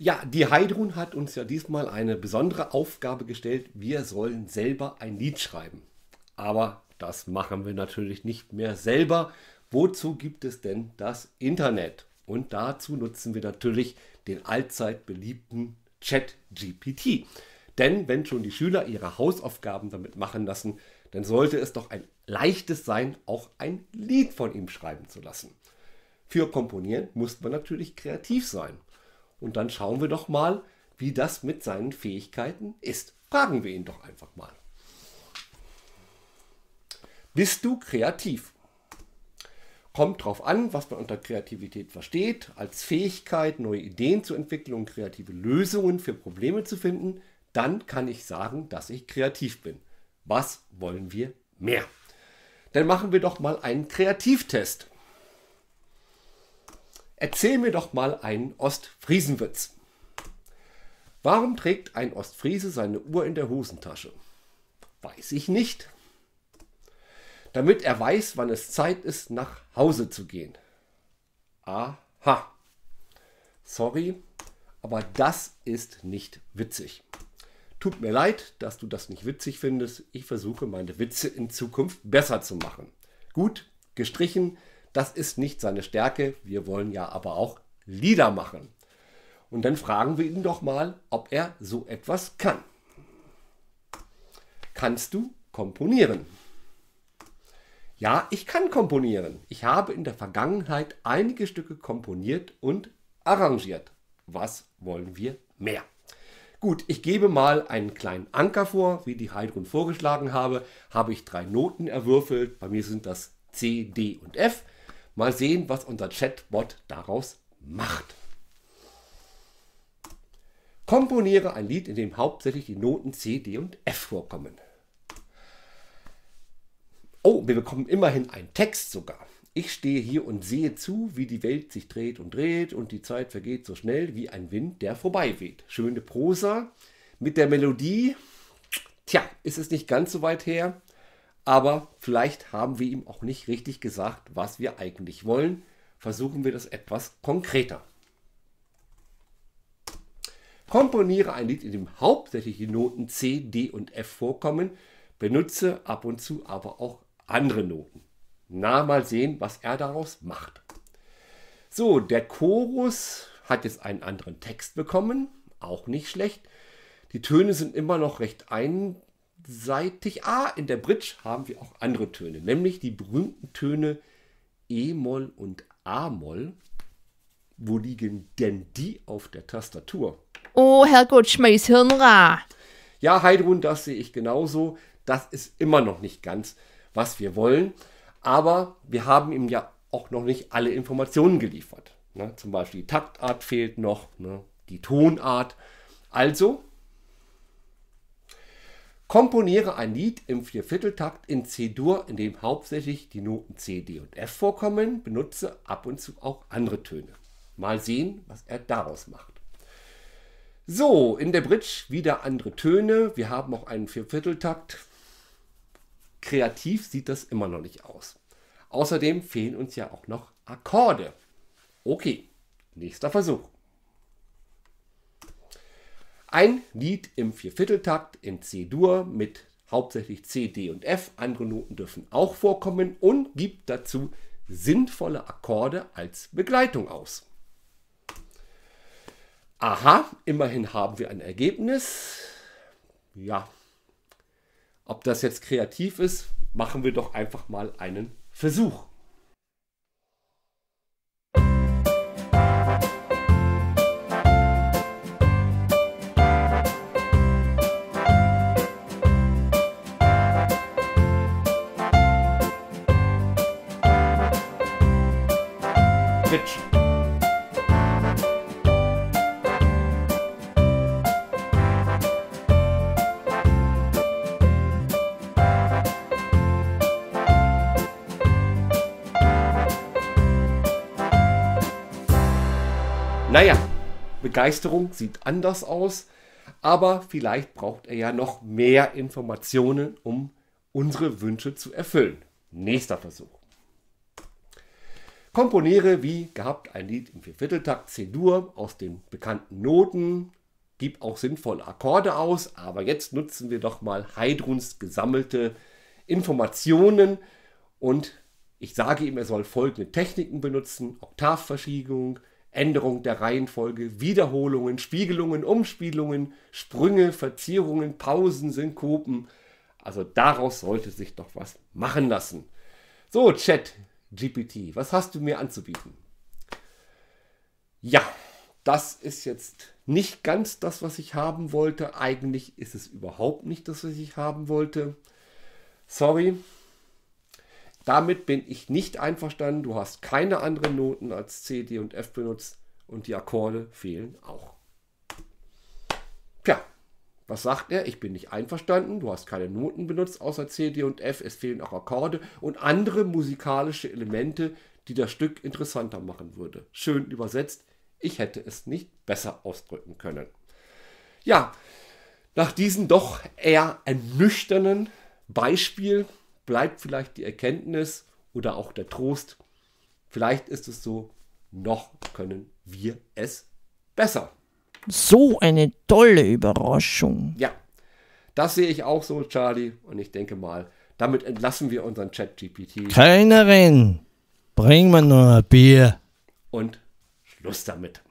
Ja, die Heidrun hat uns ja diesmal eine besondere Aufgabe gestellt. Wir sollen selber ein Lied schreiben. Aber das machen wir natürlich nicht mehr selber. Wozu gibt es denn das Internet? Und dazu nutzen wir natürlich den allzeit beliebten ChatGPT. Denn wenn schon die Schüler ihre Hausaufgaben damit machen lassen, dann sollte es doch ein leichtes sein, auch ein Lied von ihm schreiben zu lassen. Für Komponieren muss man natürlich kreativ sein. Und dann schauen wir doch mal, wie das mit seinen Fähigkeiten ist. Fragen wir ihn doch einfach mal. Bist du kreativ? Kommt drauf an, was man unter Kreativität versteht, als Fähigkeit, neue Ideen zu entwickeln und kreative Lösungen für Probleme zu finden, dann kann ich sagen, dass ich kreativ bin. Was wollen wir mehr? Dann machen wir doch mal einen Kreativtest. Erzähl mir doch mal einen Ostfriesenwitz. Warum trägt ein Ostfriese seine Uhr in der Hosentasche? Weiß ich nicht. Damit er weiß, wann es Zeit ist, nach Hause zu gehen. Aha. Sorry, aber das ist nicht witzig. Tut mir leid, dass du das nicht witzig findest. Ich versuche meine Witze in Zukunft besser zu machen. Gut, gestrichen, das ist nicht seine Stärke. Wir wollen ja aber auch Lieder machen. Und dann fragen wir ihn doch mal, ob er so etwas kann. Kannst du komponieren? Ja, ich kann komponieren. Ich habe in der Vergangenheit einige Stücke komponiert und arrangiert. Was wollen wir mehr? Gut, ich gebe mal einen kleinen Anker vor, wie die Heidrun vorgeschlagen habe. Habe ich drei Noten erwürfelt. Bei mir sind das C, D und F. Mal sehen, was unser Chatbot daraus macht. Komponiere ein Lied, in dem hauptsächlich die Noten C, D und F vorkommen. Oh, wir bekommen immerhin einen Text sogar. Ich stehe hier und sehe zu, wie die Welt sich dreht und dreht und die Zeit vergeht so schnell wie ein Wind, der vorbei weht. Schöne Prosa mit der Melodie. Tja, ist es nicht ganz so weit her, aber vielleicht haben wir ihm auch nicht richtig gesagt, was wir eigentlich wollen. Versuchen wir das etwas konkreter. Komponiere ein Lied, in dem hauptsächlich die Noten C, D und F vorkommen, benutze ab und zu aber auch andere Noten. Na, mal sehen, was er daraus macht. So, der Chorus hat jetzt einen anderen Text bekommen, auch nicht schlecht. Die Töne sind immer noch recht ein, seitig A. In der Bridge haben wir auch andere Töne, nämlich die berühmten Töne E-Moll und A-Moll. Wo liegen denn die auf der Tastatur? Oh, Herrgott, schmeiß Hirn ra. Ja, Heidrun, das sehe ich genauso. Das ist immer noch nicht ganz, was wir wollen. Aber wir haben ihm ja auch noch nicht alle Informationen geliefert. Ne? Zum Beispiel die Taktart fehlt noch, ne? die Tonart. Also Komponiere ein Lied im Viervierteltakt in C-Dur, in dem hauptsächlich die Noten C, D und F vorkommen, benutze ab und zu auch andere Töne. Mal sehen, was er daraus macht. So, in der Bridge wieder andere Töne. Wir haben auch einen Viervierteltakt. Kreativ sieht das immer noch nicht aus. Außerdem fehlen uns ja auch noch Akkorde. Okay, nächster Versuch. Ein Lied im Viervierteltakt in C-Dur mit hauptsächlich C, D und F. Andere Noten dürfen auch vorkommen und gibt dazu sinnvolle Akkorde als Begleitung aus. Aha, immerhin haben wir ein Ergebnis. Ja, ob das jetzt kreativ ist, machen wir doch einfach mal einen Versuch. Naja, Begeisterung sieht anders aus, aber vielleicht braucht er ja noch mehr Informationen, um unsere Wünsche zu erfüllen. Nächster Versuch. Komponiere wie gehabt ein Lied im Viervierteltakt C-Dur aus den bekannten Noten, gib auch sinnvolle Akkorde aus, aber jetzt nutzen wir doch mal Heidruns gesammelte Informationen und ich sage ihm, er soll folgende Techniken benutzen: Oktavverschiebung, Änderung der Reihenfolge, Wiederholungen, Spiegelungen, Umspielungen, Sprünge, Verzierungen, Pausen, Synkopen. Also daraus sollte sich doch was machen lassen. So, Chat GPT, was hast du mir anzubieten? Ja, das ist jetzt nicht ganz das, was ich haben wollte. Eigentlich ist es überhaupt nicht das, was ich haben wollte. Sorry, damit bin ich nicht einverstanden. Du hast keine anderen Noten als C, D und F benutzt und die Akkorde fehlen auch. Tja, was sagt er? Ich bin nicht einverstanden, du hast keine Noten benutzt außer C, D und F, es fehlen auch Akkorde und andere musikalische Elemente, die das Stück interessanter machen würde. Schön übersetzt, ich hätte es nicht besser ausdrücken können. Ja, nach diesem doch eher ernüchternden Beispiel bleibt vielleicht die Erkenntnis oder auch der Trost, vielleicht ist es so, noch können wir es besser. So eine tolle Überraschung. Ja, das sehe ich auch so, Charlie. Und ich denke mal, damit entlassen wir unseren Chat-GPT. Keinerin, bring mir nur ein Bier. Und Schluss damit.